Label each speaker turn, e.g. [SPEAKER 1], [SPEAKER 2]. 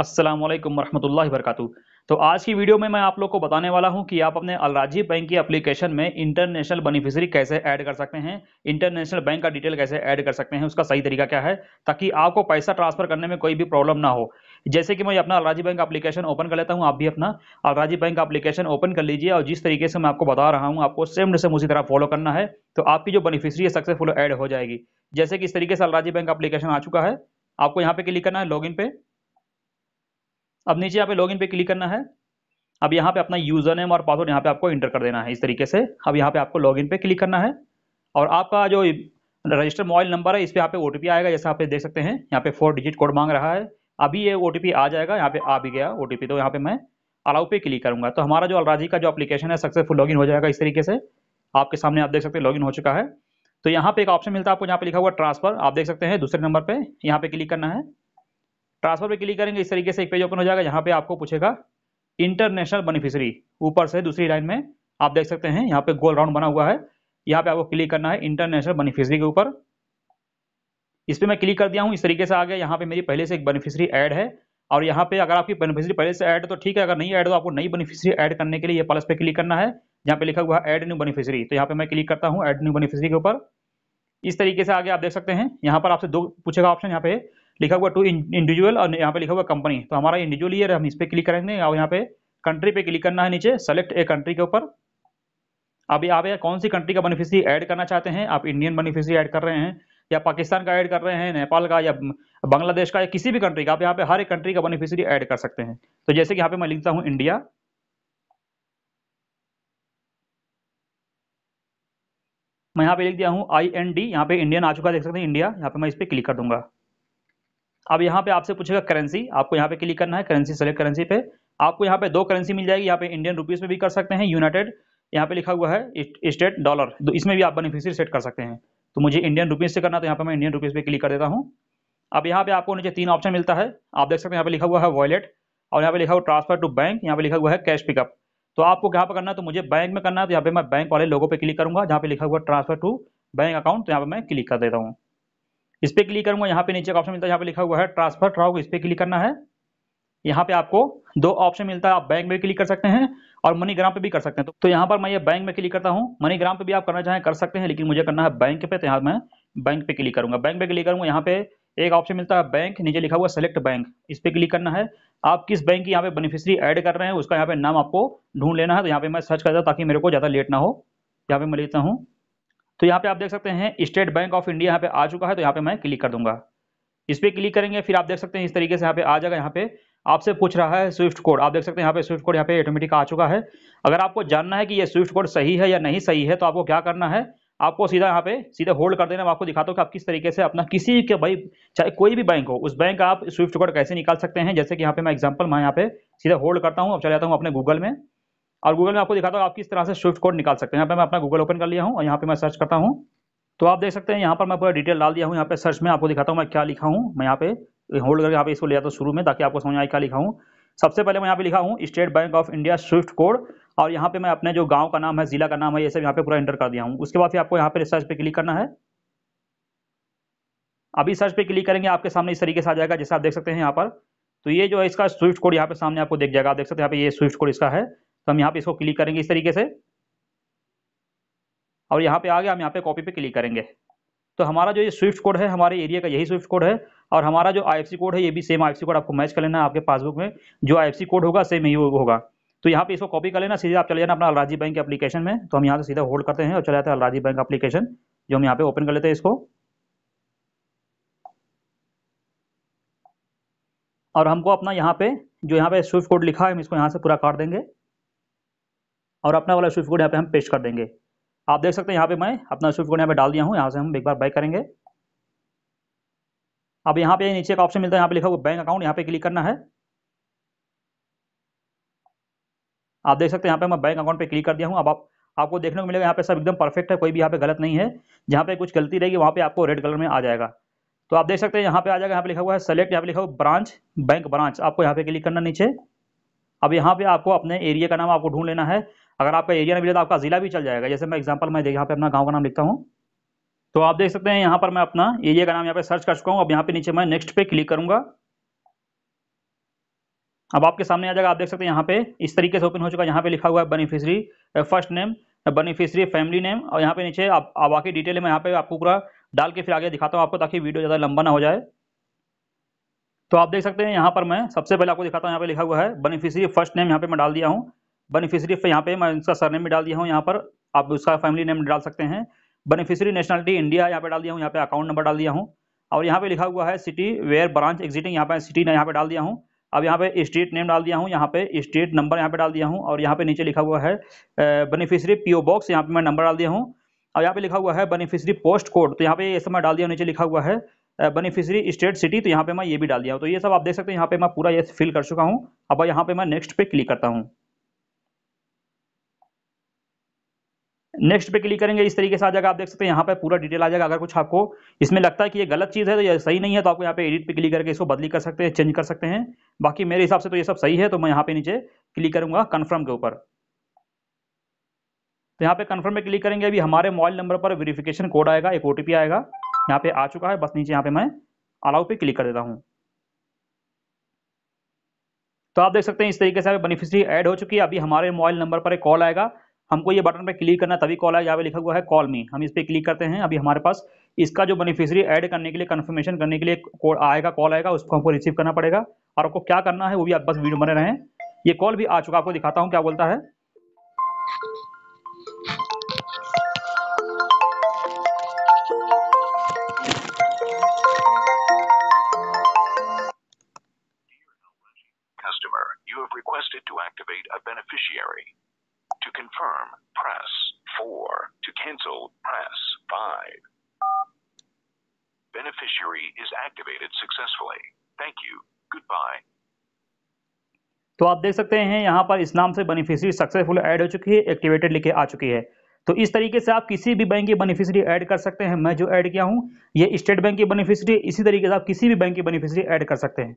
[SPEAKER 1] असलम वरहमल वर्क तो आज की वीडियो में मैं आप लोग को बताने वाला हूं कि आप अपने अलराजी बैंक की एप्लीकेशन में इंटरनेशनल बेनिफिशियरी कैसे ऐड कर सकते हैं इंटरनेशनल बैंक का डिटेल कैसे ऐड कर सकते हैं उसका सही तरीका क्या है ताकि आपको पैसा ट्रांसफर करने में कोई भी प्रॉब्लम ना हो जैसे कि मैं अपना अलराजी बैंक एप्लीकेशन ओपन कर लेता हूँ आप भी अपना अलराजी बैंक एप्लीकेशन ओपन कर लीजिए और जिस तरीके से मैं आपको बता रहा हूँ आपको सेम सेम उसी तरह फॉलो करना है तो आपकी जो बेनिफिशियरी है सक्सेसफुल ऐड हो जाएगी जैसे कि इस तरीके से अलराजी बैंक एप्लीकेशन आ चुका है आपको यहाँ पे क्लिक करना है लॉगिन पे अब नीचे यहाँ पे लॉगिन पे क्लिक करना है अब यहाँ पे अपना यूजर नेम और पासवर्ड यहाँ पे आपको इंटर कर देना है इस तरीके से अब यहाँ पे आपको लॉगिन पे क्लिक करना है और आपका जो रजिस्टर मोबाइल नंबर है इस पर यहाँ पे ओ आएगा जैसे आप देख सकते हैं यहाँ पे फोर डिजिट कोड मांग रहा है अभी ये ओ आ जाएगा यहाँ पे आ भी गया ओ तो यहाँ पे मैं अलाउ पे क्लिक करूँगा तो हमारा जो अलराजी का जो अपलीकेशन है सक्सेसफुल लॉगिन हो जाएगा इस तरीके से आपके सामने आप देख सकते हैं लॉगिन हो चुका है तो यहाँ पे एक ऑप्शन मिलता है आपको यहाँ पे लिखा हुआ ट्रांसफर आप देख सकते हैं दूसरे नंबर पे यहाँ पे क्लिक करना है ट्रांसफर पे क्लिक करेंगे इस तरीके से एक पेज ओपन हो जाएगा यहाँ पे आपको पूछेगा इंटरनेशनल बेनिफिशरी ऊपर से दूसरी लाइन में आप देख सकते हैं यहाँ पे गोल राउंड बना हुआ है यहाँ पे आपको क्लिक करना है इंटरनेशनल बेनिफिशरी के ऊपर इस पर मैं क्लिक कर दिया हूँ इस तरीके से आ गया यहाँ पे मेरी पहले से एक बेनिफिशरी ऐड है और यहाँ पे अगर आपकी बेनिफिशरी पहले से ऐड है तो ठीक है अगर नहीं ऐड तो आपको नई बेनिफिशरी ऐड करने के लिए प्लस पे क्लिक करना है यहाँ पे लिखा हुआ है एड न्यू बेनिफिशरी तो यहाँ पे मैं क्लिक करता हूँ एड न्यू बेनिफिशरी के ऊपर इस तरीके से आगे आप देख सकते हैं यहाँ पर आपसे दो पूछेगा ऑप्शन यहाँ पे लिखा हुआ टू इंडिविजुअल और यहाँ पे लिखा हुआ कंपनी तो हमारा इंडिविजुअल ईयर हम इस पर क्लिक करेंगे और यहाँ पे कंट्री पे क्लिक करना है नीचे सेलेक्ट ए कंट्री के ऊपर अभी आप कौन सी कंट्री का बेनिफिशरी ऐड करना चाहते हैं आप इंडियन बेनिफिशरी ऐड कर रहे हैं या पाकिस्तान का ऐड कर रहे हैं नेपाल का या बांग्लादेश का या किसी भी कंट्री का आप यहाँ पे हर एक कंट्री का बेनिफिशरी ऐड कर सकते हैं तो जैसे कि यहाँ पे मैं लिखता हूँ इंडिया मैं यहाँ पे लिख दिया हूँ आई एन डी यहाँ पे इंडियन आ चुका देख सकते हैं इंडिया यहाँ पे मैं इस पर क्लिक कर दूंगा अब यहाँ पे आपसे पूछेगा करेंसी आपको यहाँ पे क्लिक करना है करेंसी सेलेक्ट करेंसी पे आपको यहाँ पे दो करेंसी मिल जाएगी यहाँ पे इंडियन रुपीज़ में भी कर सकते हैं यूनाइटेड यहाँ पे लिखा हुआ है स्टेट डॉलर तो इसमें भी आप बेनिफिशियरी सेट कर सकते हैं तो मुझे इंडियन रुपीज़ से करना तो यहाँ पे मैं इंडियन रुपीज़ पे क्लिक कर देता हूँ अब यहाँ पे आपको नीचे तीन ऑप्शन मिलता है आप देख सकते हैं यहाँ पे लिखा हुआ है वॉलेट और यहाँ पे लिखा हुआ ट्रांसफर टू बैंक यहाँ पे लिखा हुआ है कैश पिकअप तो आपको यहाँ पर करना है तो मुझे बैंक में करना है तो यहाँ पे मैं बैंक वाले लोगों पर क्लिक करूँगा जहाँ पे लिखा हुआ ट्रांसफर टू बैंक अकाउंट तो यहाँ पे मैं क्लिक कर देता हूँ इस पर क्लिक करूंगा यहाँ पे नीचे का ऑप्शन मिलता है यहाँ पे लिखा हुआ है ट्रांसफर ट्राउक इस पर क्लिक करना है यहाँ पे आपको दो ऑप्शन मिलता है आप बैंक में क्लिक कर सकते हैं और मनी ग्राम पे भी कर सकते हैं तो यहाँ पर मैं ये बैंक में क्लिक करता हूँ मनी ग्राम पे भी आप करना चाहें कर सकते हैं लेकिन मुझे करना है बैंक पे तो यहाँ मैं बैंक पे क्लिक करूंगा बैंक पे क्लिक करूंगा यहाँ पे एक ऑप्शन मिलता है बैंक नीचे लिखा हुआ सेलेक्ट बैंक इस पर क्लिक करना है आप किस बैंक की यहाँ पे बेनिफिशरी ऐड कर रहे हैं उसका यहाँ पे नाम आपको ढूंढ लेना है तो यहाँ पे मैं सर्च करता हूँ ताकि मेरे को ज़्यादा लेट ना हो यहाँ पे मैं लेता हूँ तो यहाँ पे आप देख सकते हैं स्टेट बैंक ऑफ इंडिया यहाँ पे आ चुका है तो यहाँ पे मैं क्लिक कर दूंगा इस पर क्लिक करेंगे फिर आप देख सकते हैं इस तरीके से यहाँ पे आ जाएगा यहाँ पे आपसे पूछ रहा है स्विफ्ट कोड आप देख सकते हैं यहाँ पे स्विफ्ट कोड यहाँ पे ऑटोमेटिक आ चुका है अगर आपको जानना है कि ये स्विफ्ट कोड सही है या नहीं सही है तो आपको क्या करना है आपको सीधा यहाँ पे सीधे होल्ड कर देना मैं आपको दिखाता हूँ कि आप किस तरीके से अपना किसी के भाई चाहे कोई भी बैंक हो उस बैंक का आप स्विफ्ट कोड कैसे निकाल सकते हैं जैसे कि यहाँ पे मैं एग्जाम्पल मैं यहाँ पे सीधे होल्ड करता हूँ अब चला जाता हूँ अपने गूगल में और गूगल में आपको दिखाता हूँ आप किस तरह से स्विफ्ट कोड निकाल सकते हैं यहाँ पर मैं अपना गूगल ओपन कर लिया हूँ और यहाँ पे मैं सर्च करता हूँ तो आप देख सकते हैं यहाँ पर मैं पूरा डिटेल डाल दिया हूँ यहाँ पे सर्च में आपको दिखाता हूँ मैं क्या लिखा हूँ मैं यहाँ पे होल्ड करके यहाँ पे इसको लिया था शुरू में ताकि आपको समझ आए क्या लिखा हूँ सबसे पहले मैं यहाँ पे लिखा हूँ State Bank of India swift code और यहाँ पे मैं अपने जो गाँव का नाम है जिला का नाम है ये सब यहाँ पे पूरा एंटर कर दिया हूँ उसके बाद फिर आपको यहाँ पे सर्च पे क्लिक करना है अभी सर्च पे क्लिक करेंगे आपके सामने इस तरीके से आ जाएगा जैसे आप देख सकते हैं यहाँ पर तो ये जो है इसका स्विफ्ट कोड यहाँ पे सामने आपको देख जाएगा आप देख सकते हैं यहाँ पे ये स्विफ्ट कोड इसका है तो हम यहाँ पे इसको क्लिक करेंगे इस तरीके से और यहाँ पे आ गया हम यहाँ पे कॉपी पे क्लिक करेंगे तो हमारा जो ये स्विफ्ट कोड है हमारे एरिया का यही स्विफ्ट कोड है और हमारा जो आई कोड है ये भी सेम आई कोड आपको मैच कर लेना है आपके पासबुक में जो आई कोड होगा सेम ही होगा तो यहाँ पे इसको कॉपी कर लेना सीधे आप चले जाना अपना अलराजी बैंक एप्लीकेशन में तो हम यहाँ से सीधा होल्ड करते हैं और चले जाते हैं अलराजी बैंक एप्लीकेशन जो हम यहाँ पे ओपन कर लेते हैं इसको और हमको अपना यहाँ पे जो यहाँ पे स्विफ्ट कोड लिखा है हम इसको यहाँ से पूरा काट देंगे और अपना वाला स्विफ्ट कोड यहाँ पे हम पेश कर देंगे आप देख सकते हैं यहाँ पे मैं अपना स्विफ्ट कोड यहाँ पे डाल दिया हूँ यहाँ से हम एक बार बाय करेंगे अब यहाँ पे नीचे का ऑप्शन मिलता है यहाँ पे लिखा हुआ बैंक अकाउंट यहाँ पे क्लिक करना है आप देख सकते हैं यहाँ पे मैं बैंक अकाउंट पे क्लिक कर दिया हूँ अब आप आपको देखने को मिलेगा यहाँ पे सब एकदम परफेक्ट है कोई भी यहाँ पे गलत नहीं है जहाँ पे कुछ गलती रहेगी वहाँ पे आपको रेड कलर में आ जाएगा तो आप देख सकते हैं यहाँ पे आ जाएगा यहाँ पे लिखा हुआ है सेलेक्ट यहाँ पे लिखा हुआ ब्रांच बैंक ब्रांच आपको यहाँ पे क्लिक करना नीचे अब यहाँ पे आपको अपने एरिया का नाम आपको ढूंढ लेना है अगर आपका एरिया नहीं मिले तो आपका ज़िला भी चल जाएगा जैसे मैं एग्जाम्पल मैं यहाँ पे अपना गाँव का नाम लिखता हूँ तो आप देख सकते हैं यहाँ पर मैं अपना एरिया का नाम यहाँ पे सर्च कर चुका हूँ अब यहाँ पे नीचे मैं नेक्स्ट पे क्लिक करूँगा अब आपके सामने आ जाएगा आप देख सकते हैं यहाँ पे इस तरीके से ओपन हो चुका है यहाँ पे लिखा हुआ है beneficiary first name beneficiary family name और यहाँ पे नीचे आप बाकी डिटेल में यहाँ पे आपको पूरा डाल के फिर आगे दिखाता हूँ आपको ताकि वीडियो ज़्यादा लंबा ना हो जाए तो आप देख सकते हैं यहाँ पर मैं सबसे पहले आपको दिखाता हूँ यहाँ पे लिखा हुआ है बेनिफिशरी फर्स्ट नेम यहाँ पे मैं डाल दिया हूँ बेनिफिशरी यहाँ पे मैं इसका सरनेम भी डाल दिया हूँ यहाँ पर आप उसका फैमिली नेम डाल सकते हैं बेनिफिशरी नेशनलिटी इंडिया यहाँ पे डाल दिया हूँ यहाँ पे अकाउंट नंबर डाल दिया हूँ और यहाँ पे लिखा हुआ है सिटी वेयर ब्रांच एग्जिटिंग यहाँ पे सिटी यहाँ पे डाल दिया हूँ अब यहाँ पे स्ट्रीट नेम डाल दिया हूँ यहाँ पे स्ट्रीट नंबर यहाँ पे डाल दिया हूँ और यहाँ पे नीचे लिखा हुआ है बेनिफिशरी पीओ बॉक्स यहाँ पे मैं नंबर डाल दिया हूँ और यहाँ पे लिखा हुआ है बेनिफिशरी पोस्ट कोड तो यहाँ पे ये सब मैं डाल दिया नीचे लिखा हुआ है बेनिफिशरी स्टेट सिटी तो यहाँ पे मैं ये भी डाल दिया हूँ तो ये सब आप देख सकते हैं यहाँ पे मैं पूरा ये फिल कर चुका हूँ अब यहाँ पे मैं नेक्स्ट पे क्लिक करता हूँ नेक्स्ट पे क्लिक करेंगे इस तरीके से आ जाएगा आप देख सकते हैं यहाँ पे पूरा डिटेल आ जाएगा अगर कुछ आपको इसमें लगता है कि ये गलत चीज़ है तो ये सही नहीं है तो आपको यहाँ पे एडिट पे क्लिक करके इसको बदली कर सकते हैं चेंज कर सकते हैं बाकी मेरे हिसाब से तो ये सब सही है तो मैं यहाँ पे नीचे क्लिक करूँगा कन्फर्म के ऊपर तो यहाँ पे कन्फर्म पे क्लिक करेंगे अभी हमारे मोबाइल नंबर पर वेरिफिकेशन कोड आएगा एक ओ आएगा यहाँ पे आ चुका है बस नीचे यहाँ पे मैं अलाउ पे क्लिक कर देता हूँ तो आप देख सकते हैं इस तरीके से बेनिफिशरी ऐड हो चुकी है अभी हमारे मोबाइल नंबर पर एक कॉल आएगा हमको ये बटन पर क्लिक करना तभी कॉल आया यहाँ पे लिखा हुआ है कॉल मी हम इस पर क्लिक करते हैं अभी हमारे पास इसका जो बेनिफिशियरी ऐड करने के लिए कन्फर्मेशन करने के लिए कॉल आएगा कॉल आएगा उसको हमको रिसीव करना पड़ेगा और आपको क्या करना है वो भी आप बस वीडियो बने रहे ये कॉल भी आ चुका आपको दिखाता हूँ क्या बोलता है Customer, you have requested to activate a beneficiary. To confirm, press 4. To cancel, press 5. Beneficiary is activated successfully. Thank you. Goodbye. तो आप देख सकते हैं यहाँ पर इस नाम से बेनिफिशियरी सक्सेसफुल ऐड हो चुकी है एक्टिवेटेड लिखे आ चुकी है तो इस तरीके से आप किसी भी बैंक की बेनिफिशियरी ऐड कर सकते हैं मैं जो ऐड किया हूँ ये स्टेट बैंक की बेनिफिशियरी इसी तरीके से आप किसी भी बैंक की बेनिफिशियरी ऐड कर सकते हैं